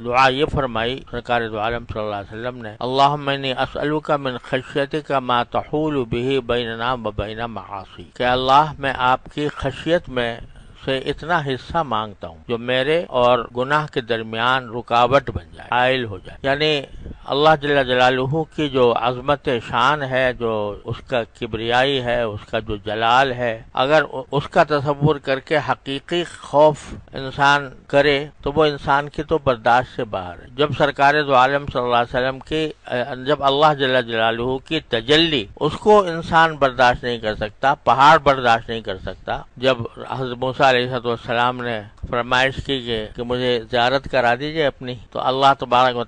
दुआ ये फरमाई सरकार वसल्लम ने अल्लाह मैंने असलु का मिन खशियत का मा तहूल बिही बैनना बैना मासी के अल्लाह मैं आपकी खशियत में से इतना हिस्सा मांगता हूँ जो मेरे और गुनाह के दरमियान रुकावट बन जाए आयल हो जाए यानी अल्लाह जला जलालहू की जो अजमत शान है जो उसका किबरियाई है उसका जो जलाल है अगर उसका तस्वुर करके हकीकी खौफ इंसान करे तो वो इंसान की तो बर्दाश्त से बाहर है जब सरकार दो आलम सल्लम की जब अल्लाह जला जलालहू की तजल्ली उसको इंसान बर्दाश्त नहीं कर सकता पहाड़ बर्दाश्त नहीं कर सकता जब हजरत ने फरमाइश की कि मुझे ज्यारत करा दीजिए अपनी तो अल्लाह तबारक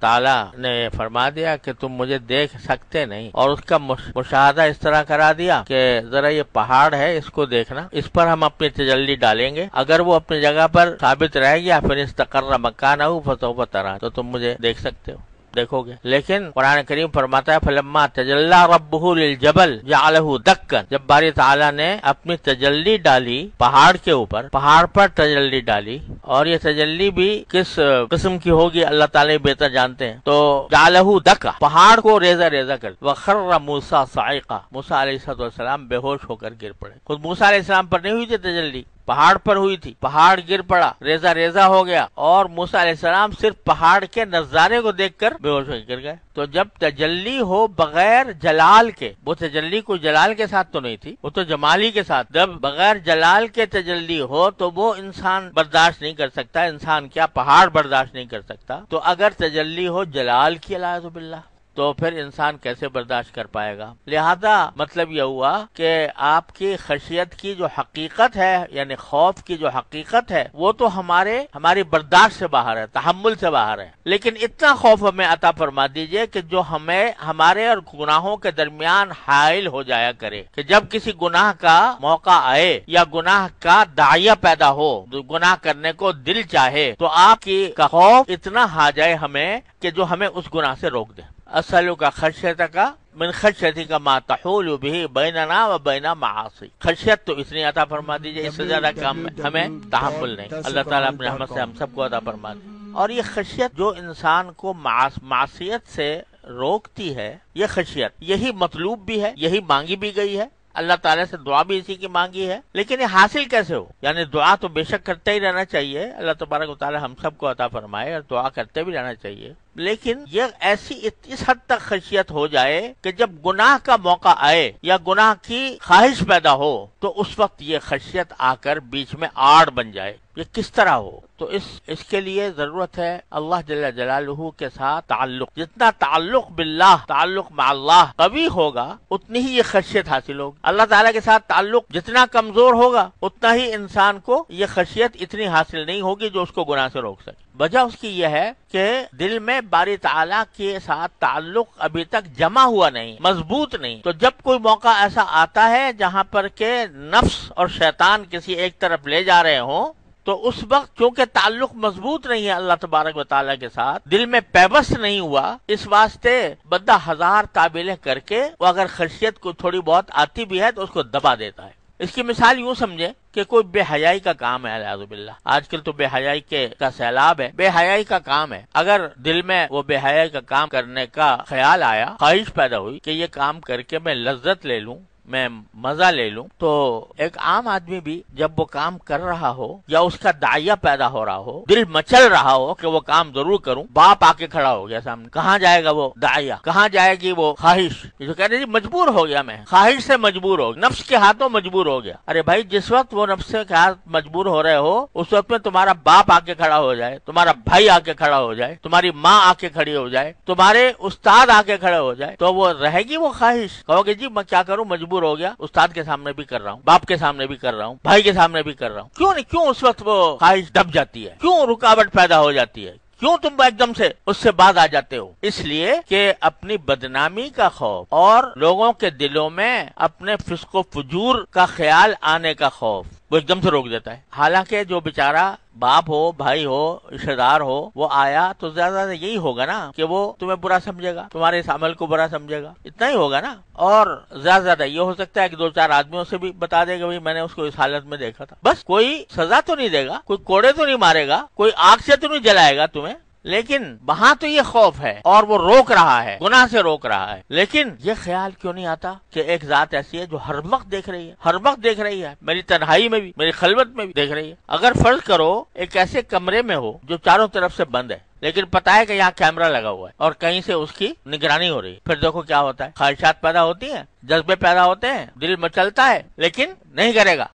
ने ने फरमा दिया कि तुम मुझे देख सकते नहीं और उसका मुशाहदा इस तरह करा दिया कि जरा ये पहाड़ है इसको देखना इस पर हम अपनी तजल्ली डालेंगे अगर वो अपनी जगह पर साबित रह गया फिर इस तकर्र मकान फतोह तरह तो तुम मुझे देख सकते हो देखोगे लेकिन कुरान करीम फरमाता है फलम्मा तजल्ला लिल जबल जालहू दक्कन जब बारी ताला ने अपनी तजल्ली डाली पहाड़ के ऊपर पहाड़ पर तजल्ली डाली और ये तजल्ली भी किस किस्म की होगी अल्लाह ताला बेहतर जानते हैं तो जालहू दक पहाड़ को रेजा रेजा कर वखर मूसा साइका मूसा सलाम बेहोश होकर गिर पड़े खुद मूसा सलाम पर नहीं हुई थी तजल्ली पहाड़ पर हुई थी पहाड़ गिर पड़ा रेजा रेजा हो गया और मूसा सलाम सिर्फ पहाड़ के नजारे को देखकर बेहोश होकर गिर गए तो जब तजल्ली हो बगैर जलाल के वो तजल्ली कोई जलाल के साथ तो नहीं थी वो तो जमाली के साथ जब बगैर जलाल के तजल्ली हो तो वो इंसान बर्दाश्त नहीं कर सकता इंसान क्या पहाड़ बर्दाश्त नहीं कर सकता तो अगर तजल्ली हो जलाल की अला तो फिर इंसान कैसे बर्दाश्त कर पाएगा लिहाजा मतलब यह हुआ कि आपकी खशियत की जो हकीकत है यानी खौफ की जो हकीकत है वो तो हमारे हमारी बर्दाश्त से बाहर है तहमुल से बाहर है लेकिन इतना खौफ हमें अता फरमा दीजिए कि जो हमें हमारे और गुनाहों के दरमियान हायल हो जाया करे कि जब किसी गुनाह का मौका आए या गुनाह का दाइया पैदा हो गुनाह करने को दिल चाहे तो आपकी खौफ इतना हा जाए हमें कि जो हमें उस गुनाह से रोक दे असलों का खर्शियत का मिन खर्शती का मा तहूल भी बैनना व बैना महासी खर्शत तो इसने अता फरमा दीजिए इससे ज्यादा काम हमें तहमुल नहीं अल्लाह ताला अपने रहमत से हम सबको अता फरमा दे और ये खशियत जो इंसान को मासियत से रोकती है ये खशियत यही मतलूब भी है यही मांगी भी गई है अल्लाह ताला से दुआ भी इसी की मांगी है लेकिन ये हासिल कैसे हो यानी दुआ तो बेशक करते ही रहना चाहिए अल्लाह तबारक ताला हम सबको अता फरमाए और दुआ करते भी रहना चाहिए लेकिन ये ऐसी इस हद तक खशियत हो जाए कि जब गुनाह का मौका आए या गुनाह की ख्वाहिश पैदा हो तो उस वक्त ये खशियत आकर बीच में आड़ बन जाए ये किस तरह हो तो इस इसके लिए जरूरत है अल्लाह जला जलालहू के साथ ताल्लुक जितना ताल्लुक बिल्लाह ताल्लुक माल्लाह कवी होगा उतनी ही ये खशियत हासिल होगी अल्लाह ताला के साथ ताल्लुक जितना कमजोर होगा उतना ही इंसान को ये खशियत इतनी हासिल नहीं होगी जो उसको गुनाह से रोक सके वजह उसकी यह है कि दिल में बारी ताला के साथ ताल्लुक अभी तक जमा हुआ नहीं मजबूत नहीं तो जब कोई मौका ऐसा आता है जहां पर के नफ्स और शैतान किसी एक तरफ ले जा रहे हों तो उस वक्त क्योंकि ताल्लुक मजबूत नहीं है अल्लाह तबारक वाली के साथ दिल में पैबस नहीं हुआ इस वास्ते बंदा हजार ताबीलें करके वो अगर खर्शियत को थोड़ी बहुत आती भी है तो उसको दबा देता है इसकी मिसाल यूं समझे कि कोई बेहयाई का काम है अलियाजुबिल्ला आजकल तो बेहयाई के का सैलाब है बेहयाई का काम है अगर दिल में वो बेहयाई का काम करने का ख्याल आया ख्वाहिश पैदा हुई कि ये काम करके मैं लज्जत ले लूं मैं मजा ले लूं तो एक आम आदमी भी जब वो काम कर रहा हो या उसका दाइया पैदा हो रहा हो दिल मचल रहा हो कि वो काम जरूर करूं बाप आके खड़ा हो गया सामने कहाँ जाएगा वो दाइया कहाँ जाएगी वो ख्वाहिश जो तो कह रहे जी मजबूर हो गया मैं ख्वाहिश से मजबूर हो नफ्स के हाथों मजबूर हो गया अरे भाई जिस वक्त वो नफ्स के हाथ मजबूर हो रहे हो उस वक्त में तुम्हारा बाप आके खड़ा हो जाए तुम्हारा भाई आके खड़ा हो जाए तुम्हारी माँ आके खड़ी हो जाए तुम्हारे उस्ताद आके खड़े हो जाए तो वो रहेगी वो ख्वाहिश कहोगे जी मैं क्या करूँ मजबूर मजबूर हो गया उस्ताद के सामने भी कर रहा हूँ बाप के सामने भी कर रहा हूँ भाई के सामने भी कर रहा हूँ क्यों नहीं क्यों उस वक्त वो ख्वाहिश दब जाती है क्यों रुकावट पैदा हो जाती है क्यों तुम एकदम से उससे बाद आ जाते हो इसलिए कि अपनी बदनामी का खौफ और लोगों के दिलों में अपने फिसको फजूर का ख्याल आने का खौफ वो एकदम से रोक देता है हालांकि जो बेचारा बाप हो भाई हो रिश्तेदार हो वो आया तो ज्यादा ज्यादा यही होगा ना कि वो तुम्हें बुरा समझेगा तुम्हारे इस अमल को बुरा समझेगा इतना ही होगा ना और ज्यादा ज्यादा ये हो सकता है कि दो चार आदमियों से भी बता देगा भाई मैंने उसको इस हालत में देखा था बस कोई सजा तो नहीं देगा कोई कोड़े तो नहीं मारेगा कोई आग से तो नहीं जलाएगा तुम्हें लेकिन वहां तो ये खौफ है और वो रोक रहा है गुनाह से रोक रहा है लेकिन ये ख्याल क्यों नहीं आता कि एक जात ऐसी है जो हर वक्त देख रही है हर वक्त देख रही है मेरी तनहाई में भी मेरी खलबत में भी देख रही है अगर फर्ज करो एक ऐसे कमरे में हो जो चारों तरफ से बंद है लेकिन पता है कि यहाँ कैमरा लगा हुआ है और कहीं से उसकी निगरानी हो रही है फिर देखो क्या होता है ख्वाहिशात पैदा होती हैं जज्बे पैदा होते हैं दिल मचलता है लेकिन नहीं करेगा